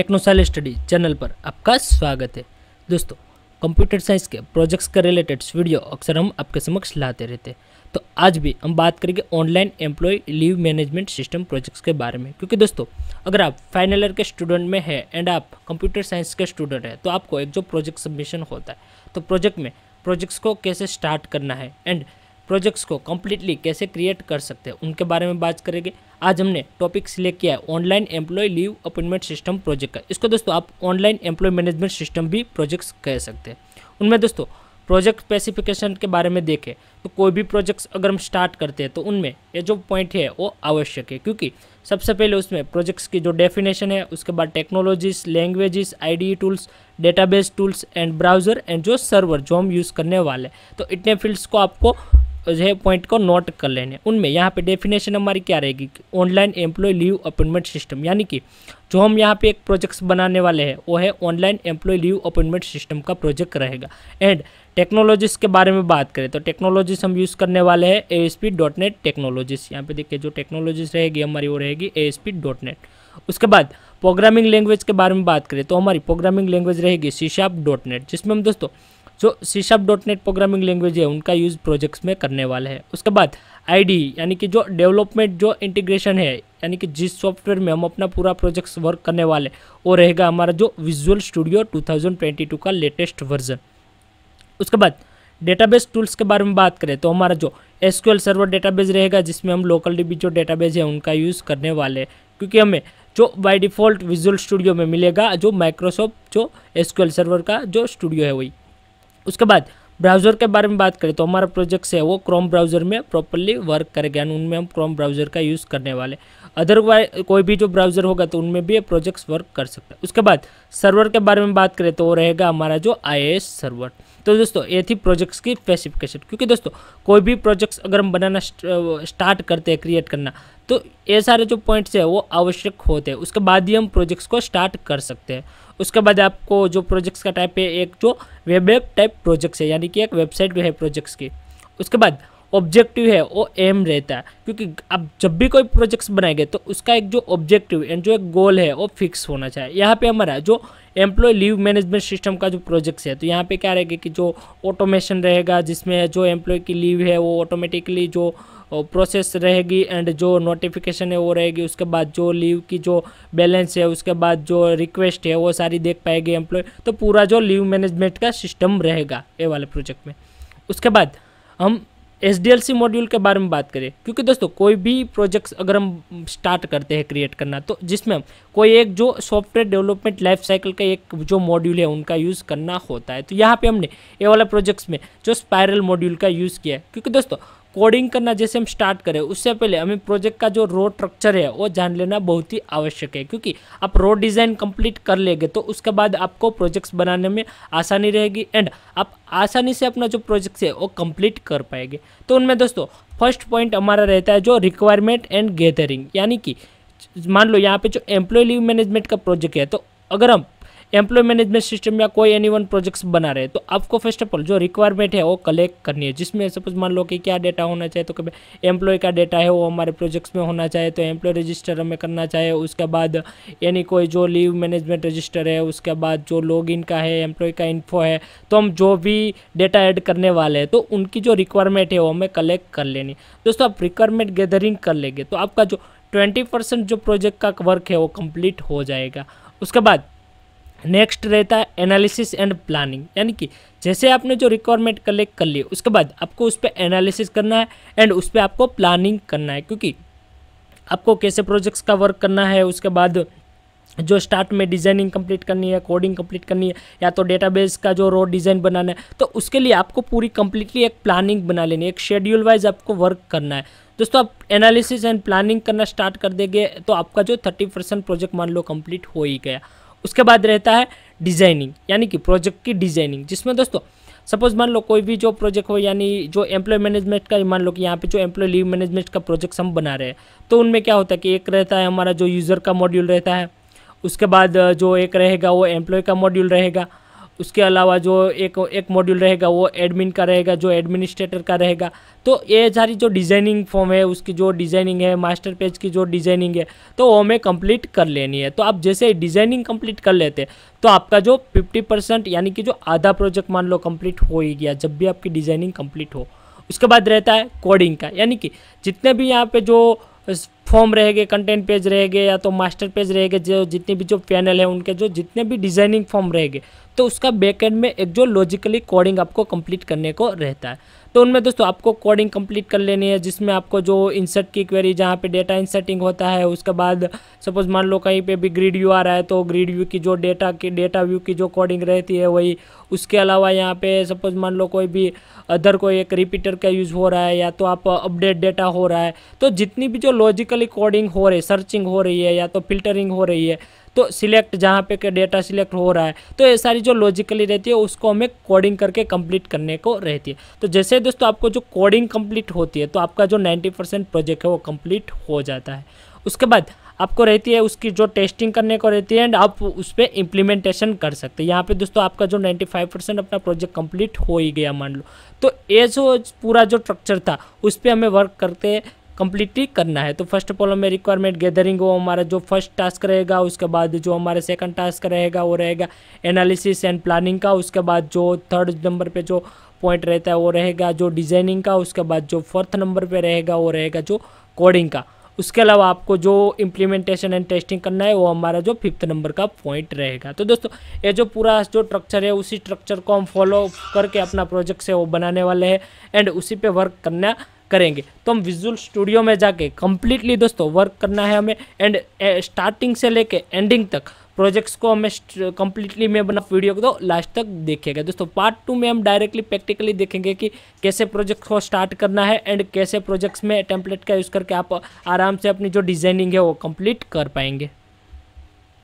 टेक्नोसाइल study channel पर आपका स्वागत है दोस्तों कंप्यूटर साइंस के प्रोजेक्ट्स के रिलेटेड वीडियो अक्सर हम आपके समक्ष लाते रहते हैं तो आज भी हम बात करेंगे online employ leave management system projects के बारे में क्योंकि दोस्तों अगर आप फाइनल ईयर के स्टूडेंट में है एंड आप कंप्यूटर साइंस के स्टूडेंट हैं तो आपको एक जो प्रोजेक्ट सबमिशन होता है तो प्रोजेक्ट में प्रोजेक्ट्स को कैसे स्टार्ट करना है एंड प्रोजेक्ट्स को कम्प्लीटली कैसे क्रिएट कर सकते हैं उनके बारे में बात करेंगे आज हमने टॉपिक सिलेक्ट किया है online employ leave appointment system project का इसको दोस्तों आप ऑनलाइन एम्प्लॉय मैनेजमेंट सिस्टम भी प्रोजेक्ट्स कह सकते हैं उनमें दोस्तों प्रोजेक्ट स्पेसिफिकेशन के बारे में देखें तो कोई भी प्रोजेक्ट्स अगर हम स्टार्ट करते हैं तो उनमें ये जो पॉइंट है वो आवश्यक है क्योंकि सबसे पहले उसमें प्रोजेक्ट्स की जो डेफिनेशन है उसके बाद technologies languages ID tools database tools and browser and जो सर्वर जो हम यूज़ करने वाले तो इतने फील्ड्स को आपको जो है पॉइंट को नोट कर लेने उनमें यहाँ पे डेफिनेशन हमारी क्या रहेगी online employ leave appointment system यानी कि जो हम यहाँ पे एक प्रोजेक्ट्स बनाने वाले हैं वो है online employ leave appointment system का प्रोजेक्ट रहेगा एंड टेक्नोलॉजीज़ के बारे में बात करें तो टेक्नोलॉजीज़ हम यूज़ करने वाले हैं A S P dot net technologies यहाँ पे देखिए जो टेक्नोलॉजीज़ रहेगी हमारी वो रहेगी A S P dot net उसके बाद प्रोग्रामिंग लैंग्वेज के बारे में बात करें तो हमारी प्रोग्रामिंग लैंग्वेज रहेगी सी शार्प डॉट नेट जिसमें हम दोस्तों जो C sharp dot net programming language है उनका यूज़ प्रोजेक्ट्स में करने वाले हैं उसके बाद आईडी यानी कि जो डेवलपमेंट जो इंटीग्रेशन है यानी कि जिस सॉफ्टवेयर में हम अपना पूरा प्रोजेक्ट्स वर्क करने वाले वो रहेगा हमारा जो विजुअल स्टूडियो टू का लेटेस्ट वर्जन उसके बाद डेटाबेस टूल्स के बारे में बात करें तो हमारा जो एसक्यूएल सर्वर डेटाबेस रहेगा जिसमें हम लोकल डीबी जो डेटाबेस है उनका यूज़ करने वाले क्योंकि हमें जो बाय डिफ़ॉल्ट विजुअल स्टूडियो में मिलेगा जो माइक्रोसॉफ्ट जो एसक्यूएल सर्वर का जो स्टूडियो है वही उसके बाद ब्राउज़र के बारे में बात करें तो हमारा प्रोजेक्ट है वो क्रोम ब्राउज़र में प्रॉपरली वर्क करेगा यानी उनमें हम क्रोम ब्राउज़र का यूज़ करने वाले अदरवाइज कोई भी जो ब्राउज़र होगा तो उनमें भी ये प्रोजेक्ट्स वर्क कर सकता है उसके बाद सर्वर के बारे में बात करें तो वो रहेगा हमारा जो आई सर्वर तो दोस्तों ये थी प्रोजेक्ट्स की स्पेसिफिकेशन क्योंकि दोस्तों कोई भी प्रोजेक्ट्स अगर हम बनाना स्टार्ट करते हैं क्रिएट करना तो ये सारे जो पॉइंट्स है वो आवश्यक होते हैं उसके बाद ही हम प्रोजेक्ट्स को स्टार्ट कर सकते हैं उसके बाद आपको जो प्रोजेक्ट्स का टाइप है एक जो वेब एप टाइप प्रोजेक्ट्स है यानी कि एक वेबसाइट है प्रोजेक्ट्स की उसके बाद ऑब्जेक्टिव है वो एम रहता है क्योंकि आप जब भी कोई प्रोजेक्ट्स बनाएंगे तो उसका एक जो ऑब्जेक्टिव एंड जो एक गोल है वो फिक्स होना चाहिए यहाँ पे हमारा जो एम्प्लॉय लीव मैनेजमेंट सिस्टम का जो प्रोजेक्ट्स है तो यहाँ पे क्या रहेगा कि जो ऑटोमेशन रहेगा जिसमें जो एम्प्लॉय की लीव है वो ऑटोमेटिकली जो प्रोसेस रहेगी एंड जो नोटिफिकेशन है वो रहेगी उसके बाद जो लीव की जो बैलेंस है उसके बाद जो रिक्वेस्ट है वो सारी देख पाएगी एम्प्लॉय तो पूरा जो लीव मैनेजमेंट का सिस्टम रहेगा ये वाले प्रोजेक्ट में उसके बाद हम एस डी मॉड्यूल के बारे में बात करें क्योंकि दोस्तों कोई भी प्रोजेक्ट्स अगर हम स्टार्ट करते हैं क्रिएट करना तो जिसमें हम कोई एक जो सॉफ्टवेयर डेवलपमेंट लाइफ साइकिल का एक जो मॉड्यूल है उनका यूज़ करना होता है तो यहाँ पे हमने ये वाला प्रोजेक्ट्स में जो स्पायरल मॉड्यूल का यूज़ किया है क्योंकि दोस्तों कोडिंग करना जैसे हम स्टार्ट करें उससे पहले हमें प्रोजेक्ट का जो रोड स्ट्रक्चर है वो जान लेना बहुत ही आवश्यक है क्योंकि आप रोड डिज़ाइन कंप्लीट कर लेंगे तो उसके बाद आपको प्रोजेक्ट्स बनाने में आसानी रहेगी एंड आप आसानी से अपना जो प्रोजेक्ट्स है वो कंप्लीट कर पाएंगे तो उनमें दोस्तों फर्स्ट पॉइंट हमारा रहता है जो रिक्वायरमेंट एंड गैदरिंग यानी कि मान लो यहाँ पे जो एम्प्लॉय लीव मैनेजमेंट का प्रोजेक्ट है तो अगर हम एम्प्लॉय मैनेजमेंट सिस्टम या कोई एनी वन प्रोजेक्ट्स बना रहे तो आपको फर्स्ट ऑफ ऑल जो रिक्वायरमेंट है वो कलेक्ट करनी है जिसमें सपोज मान लो कि क्या डेटा होना चाहिए तो कभी एम्प्लॉय का डेटा है वो हमारे प्रोजेक्ट्स में होना चाहिए तो एम्प्लॉय रजिस्टर हमें करना चाहिए उसके बाद यानी कोई जो लीव मैनेजमेंट रजिस्टर है उसके बाद जो लॉग इन का है एम्प्लॉय का इन्फो है तो हम जो भी डेटा ऐड करने वाले हैं तो उनकी जो रिक्वायरमेंट है वो हमें कलेक्ट कर लेनी दोस्तों आप रिक्वायरमेंट गैदरिंग कर लेंगे तो आपका जो ट्वेंटी परसेंट जो प्रोजेक्ट का वर्क है वो कंप्लीट हो जाएगा उसके बाद नेक्स्ट रहता है एनालिसिस एंड प्लानिंग यानी कि जैसे आपने जो रिक्वायरमेंट कलेक्ट कर लिए उसके बाद आपको उस पर एनालिसिस करना है एंड उस पर आपको प्लानिंग करना है क्योंकि आपको कैसे प्रोजेक्ट्स का वर्क करना है उसके बाद जो स्टार्ट में डिज़ाइनिंग कंप्लीट करनी है कोडिंग कंप्लीट करनी है या तो डेटाबेस का जो रो डिज़ाइन बनाना है तो उसके लिए आपको पूरी कंप्लीटली एक प्लानिंग बना लेनी है एक शेड्यूल वाइज आपको वर्क करना है दोस्तों आप एनालिसिस एंड प्लानिंग करना स्टार्ट कर देंगे तो आपका जो थर्टी परसेंट प्रोजेक्ट मान लो कंप्लीट हो ही गया उसके बाद रहता है डिज़ाइनिंग यानी कि प्रोजेक्ट की डिज़ाइनिंग जिसमें दोस्तों सपोज मान लो कोई भी जो प्रोजेक्ट हो यानी जो एम्प्लॉय मैनेजमेंट का मान लो कि यहाँ पे जो एम्प्लॉय लीव मैनेजमेंट का प्रोजेक्ट हम बना रहे हैं तो उनमें क्या होता है कि एक रहता है हमारा जो यूज़र का मॉड्यूल रहता है उसके बाद जो एक रहेगा वो एम्प्लॉय का मॉड्यूल रहेगा उसके अलावा जो एक एक मॉड्यूल रहेगा वो एडमिन का रहेगा जो एडमिनिस्ट्रेटर का रहेगा तो ये सारी जो डिज़ाइनिंग फॉर्म है उसकी जो डिज़ाइनिंग है मास्टर पेज की जो डिज़ाइनिंग है तो वो हमें कंप्लीट कर लेनी है तो आप जैसे डिज़ाइनिंग कंप्लीट कर लेते तो आपका जो फिफ्टी परसेंट यानी कि जो आधा प्रोजेक्ट मान लो कम्प्लीट हो ही गया जब भी आपकी डिज़ाइनिंग कंप्लीट हो उसके बाद रहता है कोडिंग का यानी कि जितने भी यहाँ पे जो फॉर्म रहेगे कंटेंट पेज रहेगे या तो मास्टर पेज रहेगा जो जितने भी जो पैनल है उनके जो जितने भी डिजाइनिंग फॉर्म रहेगे तो उसका बैकएंड में एक जो लॉजिकली कोडिंग आपको कंप्लीट करने को रहता है तो उनमें दोस्तों आपको कोडिंग कंप्लीट कर लेनी है जिसमें आपको जो इंसर्ट की क्वेरी जहाँ पे डेटा इंसर्टिंग होता है उसके बाद सपोज मान लो कहीं पे भी ग्रीड व्यू आ रहा है तो ग्रीड व्यू की जो डेटा की डेटा व्यू की जो कोडिंग रहती है वही उसके अलावा यहाँ पे सपोज मान लो कोई भी अदर कोई एक रिपीटर का यूज़ हो रहा है या तो आप अपडेट डेटा हो रहा है तो जितनी भी जो लॉजिकली कोडिंग हो रही सर्चिंग हो रही है या तो फिल्टरिंग हो रही है तो सिलेक्ट जहाँ पे के डेटा सिलेक्ट हो रहा है तो ये सारी जो लॉजिकली रहती है उसको हमें कोडिंग करके कंप्लीट करने को रहती है तो जैसे दोस्तों आपको जो कोडिंग कंप्लीट होती है तो आपका जो 90 परसेंट प्रोजेक्ट है वो कंप्लीट हो जाता है उसके बाद आपको रहती है उसकी जो टेस्टिंग करने को रहती है एंड आप उस पर इम्प्लीमेंटेशन कर सकते हैं यहाँ पे दोस्तों आपका जो 95 परसेंट अपना प्रोजेक्ट कंप्लीट हो ही गया मान लो तो ये जो पूरा जो स्ट्रक्चर था उस पर हमें वर्क करते कम्प्लीटली करना है तो फर्स्ट ऑफ ऑल हमें रिक्वायरमेंट गैदरिंग वो हमारा जो फर्स्ट टास्क रहेगा उसके बाद जो हमारा सेकंड टास्क रहेगा वो रहेगा एनालिसिस एंड प्लानिंग का उसके बाद जो थर्ड नंबर पे जो पॉइंट रहता है वो रहेगा जो डिजाइनिंग का उसके बाद जो फोर्थ नंबर पर रहेगा वो रहेगा जो कोडिंग का उसके अलावा आपको जो इम्प्लीमेंटेशन एंड टेस्टिंग करना है वो हमारा जो फिफ्थ नंबर का पॉइंट रहेगा तो दोस्तों ये जो पूरा जो स्ट्रक्चर है उसी स्ट्रक्चर को हम फॉलो करके अपना प्रोजेक्ट से वो बनाने वाले हैं एंड उसी पे वर्क करना करेंगे तो हम विजुअल स्टूडियो में जाके कम्प्लीटली दोस्तों वर्क करना है हमें एंड स्टार्टिंग से लेके एंडिंग तक प्रोजेक्ट्स को हमें कंप्लीटली मैं बना वीडियो को तो लास्ट तक देखेगा दोस्तों पार्ट टू में हम डायरेक्टली प्रैक्टिकली देखेंगे कि कैसे प्रोजेक्ट को स्टार्ट करना है एंड कैसे प्रोजेक्ट्स में टेम्पलेट का यूज़ करके आप आराम से अपनी जो डिज़ाइनिंग है वो कम्प्लीट कर पाएंगे